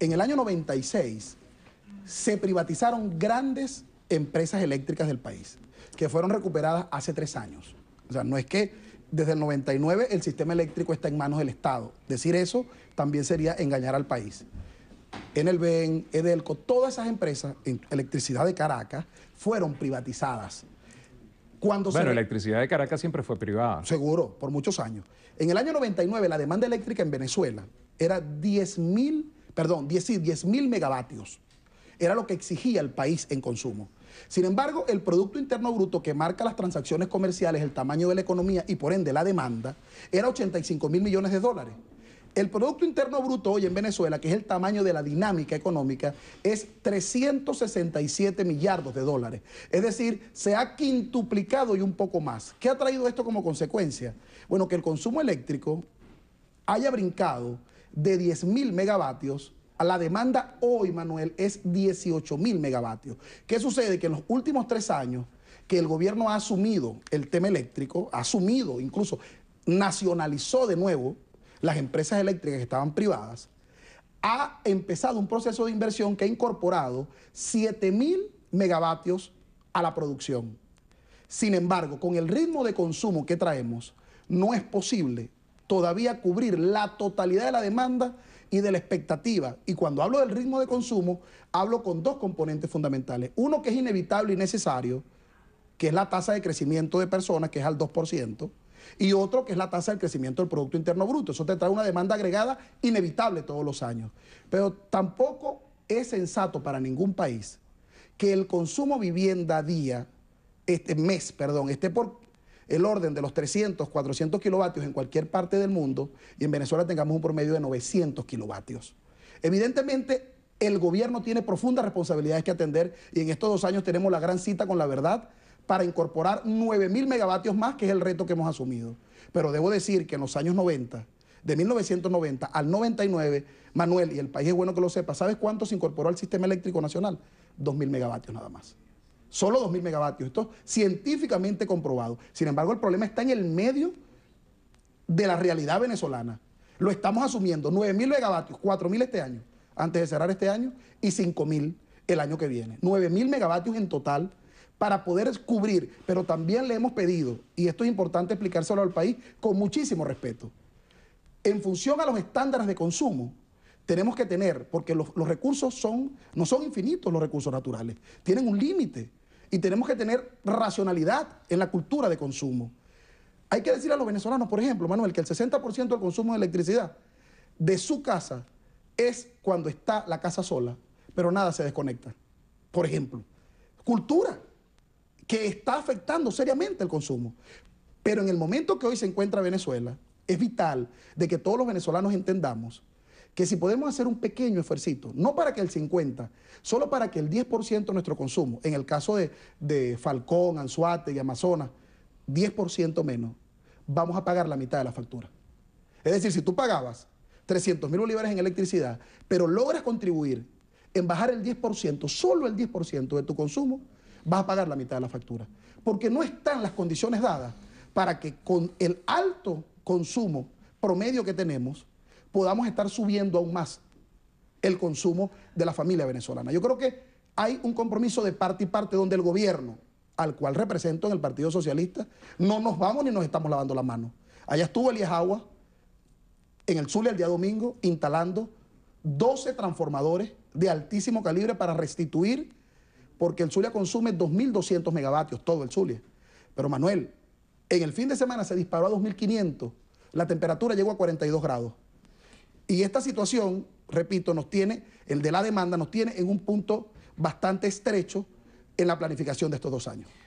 en el año 96 se privatizaron grandes empresas eléctricas del país, que fueron recuperadas hace tres años. O sea, no es que desde el 99 el sistema eléctrico está en manos del Estado. Decir eso también sería engañar al país. En el BEN, Edelco, todas esas empresas, Electricidad de Caracas, fueron privatizadas. Cuando bueno, Electricidad de Caracas siempre fue privada. Seguro, por muchos años. En el año 99 la demanda eléctrica en Venezuela era 10 mil perdón, 10 mil megavatios. Era lo que exigía el país en consumo. Sin embargo, el Producto Interno Bruto que marca las transacciones comerciales, el tamaño de la economía y por ende la demanda, era 85 mil millones de dólares. El Producto Interno Bruto hoy en Venezuela, que es el tamaño de la dinámica económica, es 367 millardos de dólares. Es decir, se ha quintuplicado y un poco más. ¿Qué ha traído esto como consecuencia? Bueno, que el consumo eléctrico haya brincado de 10.000 megavatios, la demanda hoy, Manuel, es 18.000 megavatios. ¿Qué sucede? Que en los últimos tres años que el gobierno ha asumido el tema eléctrico, ha asumido, incluso nacionalizó de nuevo las empresas eléctricas que estaban privadas, ha empezado un proceso de inversión que ha incorporado 7.000 megavatios a la producción. Sin embargo, con el ritmo de consumo que traemos, no es posible todavía cubrir la totalidad de la demanda y de la expectativa. Y cuando hablo del ritmo de consumo, hablo con dos componentes fundamentales. Uno que es inevitable y necesario, que es la tasa de crecimiento de personas, que es al 2%, y otro que es la tasa de crecimiento del Producto Interno Bruto. Eso te trae una demanda agregada inevitable todos los años. Pero tampoco es sensato para ningún país que el consumo vivienda día, este mes, perdón, esté por el orden de los 300, 400 kilovatios en cualquier parte del mundo y en Venezuela tengamos un promedio de 900 kilovatios. Evidentemente, el gobierno tiene profundas responsabilidades que atender y en estos dos años tenemos la gran cita con la verdad para incorporar 9.000 megavatios más, que es el reto que hemos asumido. Pero debo decir que en los años 90, de 1990 al 99, Manuel, y el país es bueno que lo sepa, ¿sabes cuánto se incorporó al sistema eléctrico nacional? 2.000 megavatios nada más. Solo 2.000 megavatios. Esto es científicamente comprobado. Sin embargo, el problema está en el medio de la realidad venezolana. Lo estamos asumiendo. 9.000 megavatios, 4.000 este año, antes de cerrar este año, y 5.000 el año que viene. 9.000 megavatios en total para poder cubrir. Pero también le hemos pedido, y esto es importante explicárselo al país con muchísimo respeto, en función a los estándares de consumo, tenemos que tener, porque los, recursos son, no son infinitos los recursos naturales, tienen un límite y tenemos que tener racionalidad en la cultura de consumo. Hay que decir a los venezolanos, por ejemplo, Manuel, que el 60% del consumo de electricidad de su casa es cuando está la casa sola, pero nada se desconecta. Por ejemplo, cultura que está afectando seriamente el consumo. Pero en el momento que hoy se encuentra Venezuela, es vital de que todos los venezolanos entendamos que si podemos hacer un pequeño esfuercito, no para que el 50, solo para que el 10% de nuestro consumo, en el caso de, Falcón, Anzuate y Amazonas, 10% menos, vamos a pagar la mitad de la factura. Es decir, si tú pagabas 300 mil bolívares en electricidad, pero logras contribuir en bajar el 10%, solo el 10% de tu consumo, vas a pagar la mitad de la factura. Porque no están las condiciones dadas para que con el alto consumo promedio que tenemos, podamos estar subiendo aún más el consumo de la familia venezolana. Yo creo que hay un compromiso de parte y parte donde el gobierno, al cual represento en el Partido Socialista, no nos vamos ni nos estamos lavando las manos. Allá estuvo Elías Agua en el Zulia el día domingo instalando 12 transformadores de altísimo calibre para restituir, porque el Zulia consume 2.200 megavatios, todo el Zulia. Pero Manuel, en el fin de semana se disparó a 2.500, la temperatura llegó a 42 grados. Y esta situación, repito, nos tiene, el de la demanda, nos tiene en un punto bastante estrecho en la planificación de estos dos años.